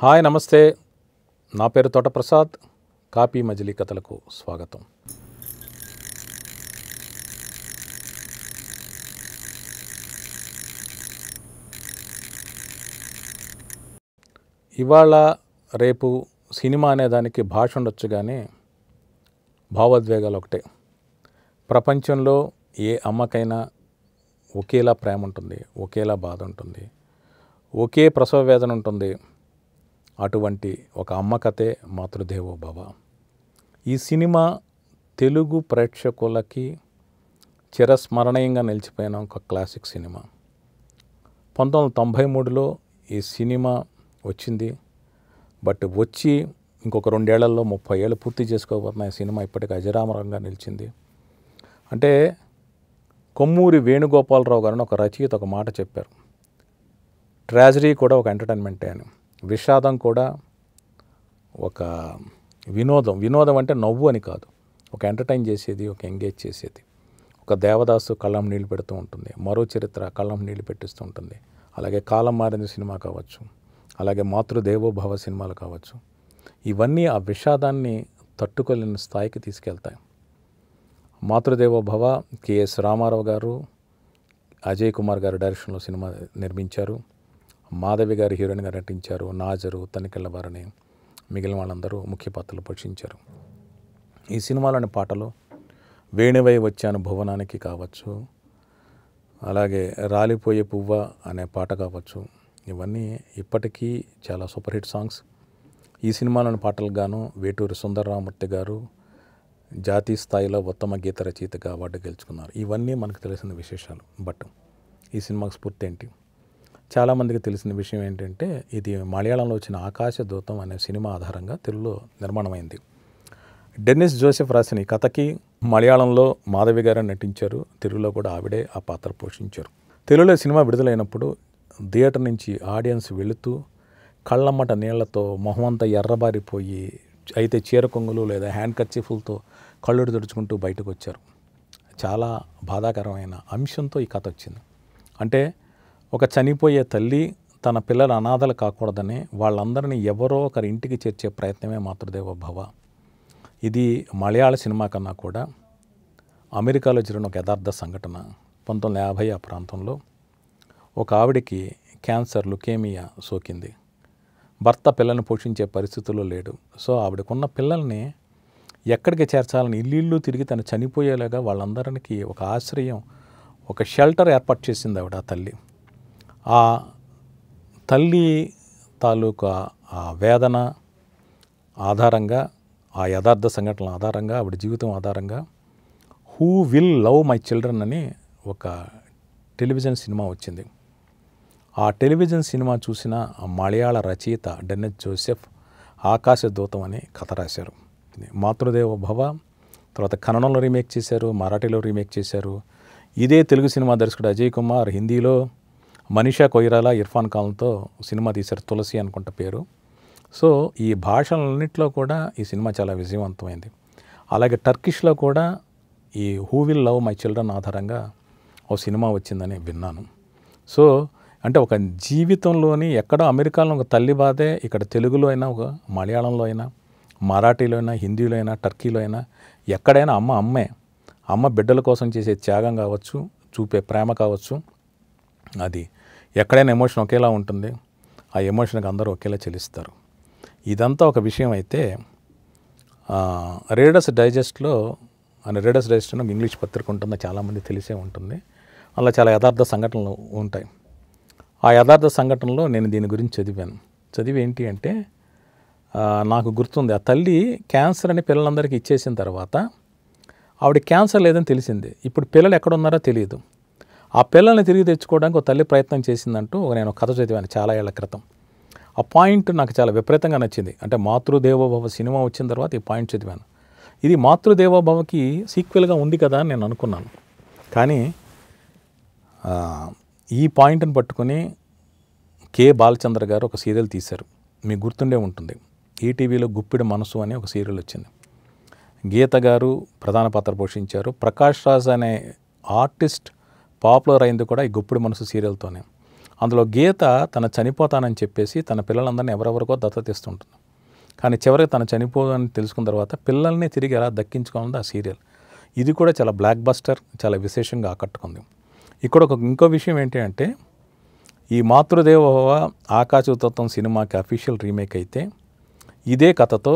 hi నమస్తే నా పేరు తోటప్రసాద్ కాపీ మజిలీ కథలకు స్వాగతం ఇవాళ రేపు సినిమా అనేదానికి భాష ఉండొచ్చు కానీ భావోద్వేగాలు ఒకటే ప్రపంచంలో ఏ అమ్మకైనా ఒకేలా ప్రేమ ఉంటుంది ఒకేలా బాధ ఉంటుంది ఒకే ప్రసవ వేదన ఉంటుంది అటువంటి ఒక అమ్మ కథే భవ ఈ సినిమా తెలుగు ప్రేక్షకులకి చిరస్మరణీయంగా నిలిచిపోయిన ఒక క్లాసిక్ సినిమా పంతొమ్మిది వందల తొంభై మూడులో ఈ సినిమా వచ్చింది బట్ వచ్చి ఇంకొక రెండేళ్లలో ముప్పై ఏళ్ళు పూర్తి చేసుకోబోతున్న ఈ సినిమా ఇప్పటికీ అజరామరంగా నిలిచింది అంటే కొమ్మూరి వేణుగోపాలరావు గారిని ఒక రచయిత ఒక మాట చెప్పారు ట్రాజరీ కూడా ఒక ఎంటర్టైన్మెంటే అని విషాదం కూడా ఒక వినోదం వినోదం అంటే నవ్వు అని కాదు ఒక ఎంటర్టైన్ చేసేది ఒక ఎంగేజ్ చేసేది ఒక దేవదాసు కళ్ళం నీళ్ళు పెడుతూ ఉంటుంది మరో చరిత్ర కళ్ళం నీళ్ళు పెట్టిస్తూ ఉంటుంది అలాగే కాలం మారిన సినిమా కావచ్చు అలాగే మాతృదేవోభవ సినిమాలు కావచ్చు ఇవన్నీ ఆ విషాదాన్ని తట్టుకోలేని స్థాయికి తీసుకెళ్తాయి మాతృదేవోభవ కెఎస్ రామారావు గారు అజయ్ కుమార్ గారు డైరెక్షన్లో సినిమా నిర్మించారు మాధవి గారు హీరోయిన్గా నటించారు నాజరు తనికెళ్ళ మిగిలిన వాళ్ళందరూ ముఖ్య పాత్రలు పోషించారు ఈ సినిమాలోని పాటలు వేణివై వచ్చాను భువనానికి కావచ్చు అలాగే రాలిపోయే పువ్వ అనే పాట కావచ్చు ఇవన్నీ ఇప్పటికీ చాలా సూపర్ హిట్ సాంగ్స్ ఈ సినిమాలోని పాటలకు గాను వేటూరి సుందరరామూర్తి గారు జాతీయ స్థాయిలో ఉత్తమ గీత రచయితగా అవార్డు గెలుచుకున్నారు ఇవన్నీ మనకు తెలిసిన విశేషాలు బట్ ఈ సినిమాకు స్ఫూర్తి ఏంటి చాలామందికి తెలిసిన విషయం ఏంటంటే ఇది మలయాళంలో వచ్చిన ఆకాశ దూతం అనే సినిమా ఆధారంగా తెలుగులో నిర్మాణమైంది డెన్నిస్ జోసెఫ్ రాసిన ఈ కథకి మలయాళంలో మాధవి గారు నటించారు తెలుగులో కూడా ఆవిడే ఆ పాత్ర పోషించారు తెలుగులో సినిమా విడుదలైనప్పుడు థియేటర్ నుంచి ఆడియన్స్ వెళుతూ కళ్ళమ్మట నీళ్లతో మొహమంతా ఎర్రబారిపోయి అయితే చీర కొంగులు లేదా హ్యాండ్ కర్చీఫులతో కళ్ళుడు తుడుచుకుంటూ బయటకు వచ్చారు చాలా బాధాకరమైన అంశంతో ఈ కథ వచ్చింది అంటే ఒక చనిపోయే తల్లి తన పిల్లలు అనాథలు కాకూడదని వాళ్ళందరినీ ఎవరో ఒకరి ఇంటికి చేర్చే ప్రయత్నమే మాతృదేవ భవ ఇది మలయాళ సినిమా కన్నా కూడా అమెరికాలో జరిగిన ఒక యథార్థ సంఘటన పంతొమ్మిది యాభై ఆ ప్రాంతంలో ఒక ఆవిడకి క్యాన్సర్ లుకేమియా సోకింది భర్త పిల్లల్ని పోషించే పరిస్థితుల్లో లేడు సో ఆవిడకున్న పిల్లల్ని ఎక్కడికి చేర్చాలని ఇల్లు తిరిగి తను చనిపోయేలాగా వాళ్ళందరికీ ఒక ఆశ్రయం ఒక షెల్టర్ ఏర్పాటు చేసింది ఆవిడ ఆ తల్లి ఆ తల్లి తాలూకా ఆ వేదన ఆధారంగా ఆ యథార్థ సంఘటనల ఆధారంగా ఆవిడ జీవితం ఆధారంగా who will love my children అని ఒక టెలివిజన్ సినిమా వచ్చింది ఆ టెలివిజన్ సినిమా చూసిన మలయాళ రచయిత డెన్నెత్ జోసెఫ్ ఆకాశ దూతం అని కథ రాశారు మాతృదేవ భవ తర్వాత కన్నడంలో రీమేక్ చేశారు మరాఠీలో రీమేక్ చేశారు ఇదే తెలుగు సినిమా దర్శకుడు అజయ్ కుమార్ హిందీలో మనీషా కొయిరాలా ఇర్ఫాన్ ఖాన్తో సినిమా తీశారు తులసి అనుకుంట పేరు సో ఈ భాషలన్నింటిలో కూడా ఈ సినిమా చాలా విజయవంతమైంది అలాగే టర్కిష్లో కూడా ఈ who will love my children ఆధారంగా ఓ సినిమా వచ్చిందని విన్నాను సో అంటే ఒక జీవితంలోని ఎక్కడో అమెరికాలో ఒక తల్లి బాధే ఇక్కడ తెలుగులో అయినా ఒక మలయాళంలో అయినా మరాఠీలో అయినా హిందీలో అయినా టర్కీలో అయినా ఎక్కడైనా అమ్మ అమ్మే అమ్మ బిడ్డల కోసం చేసే త్యాగం కావచ్చు చూపే ప్రేమ కావచ్చు అది ఎక్కడైనా ఎమోషన్ ఒకేలా ఉంటుంది ఆ ఎమోషన్కి అందరూ ఒకేలా చెల్లిస్తారు ఇదంతా ఒక విషయం అయితే రీడర్స్ డైజెస్ట్లో అని రీడర్స్ డైజెస్ట్ ఇంగ్లీష్ పత్రిక ఉంటుందో చాలామంది తెలిసే ఉంటుంది అలా చాలా యథార్థ సంఘటనలు ఉంటాయి ఆ యథార్థ సంఘటనలో నేను దీని గురించి చదివాను చదివి ఏంటి అంటే నాకు గుర్తుంది ఆ తల్లి క్యాన్సర్ అని పిల్లలందరికీ ఇచ్చేసిన తర్వాత ఆవిడ క్యాన్సర్ లేదని తెలిసింది ఇప్పుడు పిల్లలు ఎక్కడున్నారో తెలియదు ఆ పిల్లల్ని తిరిగి తెచ్చుకోవడానికి ఒక తల్లి ప్రయత్నం చేసిందంటూ నేను కథ చదివాను చాలా ఏళ్ల క్రితం ఆ పాయింట్ నాకు చాలా విపరీతంగా నచ్చింది అంటే మాతృదేవోభవ సినిమా వచ్చిన తర్వాత ఈ పాయింట్ చదివాను ఇది మాతృదేవోభవకి సీక్వెల్గా ఉంది కదా అని నేను అనుకున్నాను కానీ ఈ పాయింట్ని పట్టుకుని కె బాలచంద్ర గారు ఒక సీరియల్ తీశారు మీకు గుర్తుండే ఉంటుంది ఈటీవీలో గుప్పిడి మనసు అనే ఒక సీరియల్ వచ్చింది గీత గారు ప్రధాన పాత్ర పోషించారు ప్రకాష్ రాజ్ అనే ఆర్టిస్ట్ పాపులర్ అయింది కూడా ఈ గుప్పుడు మనసు సీరియల్తోనే అందులో గీత తన చనిపోతానని చెప్పేసి తన పిల్లలందరినీ ఎవరెవరికో దత్తత తీస్తుంటుంది కానీ చివరికి తను చనిపోదని తెలుసుకున్న తర్వాత పిల్లల్ని తిరిగి ఎలా దక్కించుకోనుంది ఆ సీరియల్ ఇది కూడా చాలా బ్లాక్ బస్టర్ చాలా విశేషంగా ఆకట్టుకుంది ఇక్కడ ఒక ఇంకో విషయం ఏంటి అంటే ఈ ఆకాశ ఆకాశతత్వం సినిమాకి అఫీషియల్ రీమేక్ అయితే ఇదే కథతో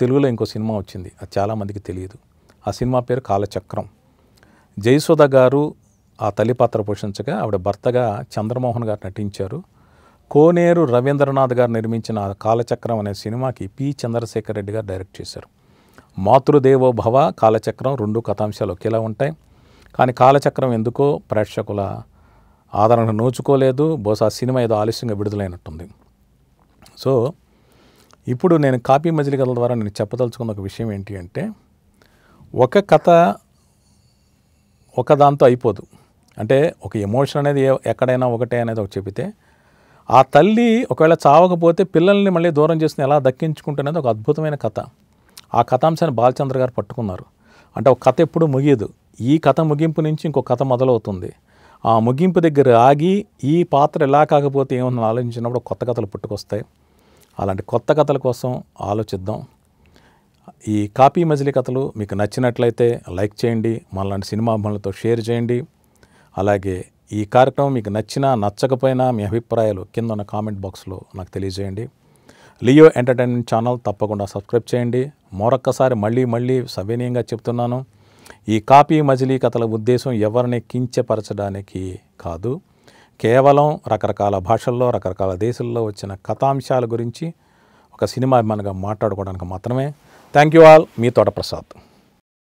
తెలుగులో ఇంకో సినిమా వచ్చింది అది చాలామందికి తెలియదు ఆ సినిమా పేరు కాలచక్రం జయసుధ గారు ఆ తల్లి పాత్ర పోషించగా ఆవిడ భర్తగా చంద్రమోహన్ గారు నటించారు కోనేరు రవీంద్రనాథ్ గారు నిర్మించిన కాలచక్రం అనే సినిమాకి పి చంద్రశేఖర్ రెడ్డి గారు డైరెక్ట్ చేశారు మాతృదేవో భవ కాలచక్రం రెండు కథాంశాలు ఒకేలా ఉంటాయి కానీ కాలచక్రం ఎందుకో ప్రేక్షకుల ఆదరణ నోచుకోలేదు బహుశా సినిమా ఏదో ఆలస్యంగా విడుదలైనట్టుంది సో ఇప్పుడు నేను కాపీ మజిలి కథల ద్వారా నేను చెప్పదలుచుకున్న ఒక విషయం ఏంటి అంటే ఒక కథ ఒక దాంతో అయిపోదు అంటే ఒక ఎమోషన్ అనేది ఎక్కడైనా ఒకటే అనేది ఒకటి చెబితే ఆ తల్లి ఒకవేళ చావకపోతే పిల్లల్ని మళ్ళీ దూరం చేసుకుని ఎలా దక్కించుకుంటున్నది ఒక అద్భుతమైన కథ ఆ కథాంశాన్ని బాలచంద్ర గారు పట్టుకున్నారు అంటే ఒక కథ ఎప్పుడు ముగియదు ఈ కథ ముగింపు నుంచి ఇంకో కథ మొదలవుతుంది ఆ ముగింపు దగ్గర ఆగి ఈ పాత్ర ఎలా కాకపోతే ఏమన్నా ఆలోచించినప్పుడు కొత్త కథలు పుట్టుకొస్తాయి అలాంటి కొత్త కథల కోసం ఆలోచిద్దాం ఈ కాపీ మజిలీ కథలు మీకు నచ్చినట్లయితే లైక్ చేయండి మనలాంటి సినిమా అభిమానులతో షేర్ చేయండి అలాగే ఈ కార్యక్రమం మీకు నచ్చినా నచ్చకపోయినా మీ అభిప్రాయాలు కింద ఉన్న కామెంట్ బాక్స్లో నాకు తెలియజేయండి లియో ఎంటర్టైన్మెంట్ ఛానల్ తప్పకుండా సబ్స్క్రైబ్ చేయండి మరొక్కసారి మళ్ళీ మళ్ళీ సవినీయంగా చెప్తున్నాను ఈ కాపీ మజిలీ కథల ఉద్దేశం ఎవరిని కించపరచడానికి కాదు కేవలం రకరకాల భాషల్లో రకరకాల దేశాల్లో వచ్చిన కథాంశాల గురించి ఒక సినిమా అభిమానిగా మాట్లాడుకోవడానికి మాత్రమే థ్యాంక్ యూ ఆల్ మీ తోట ప్రసాద్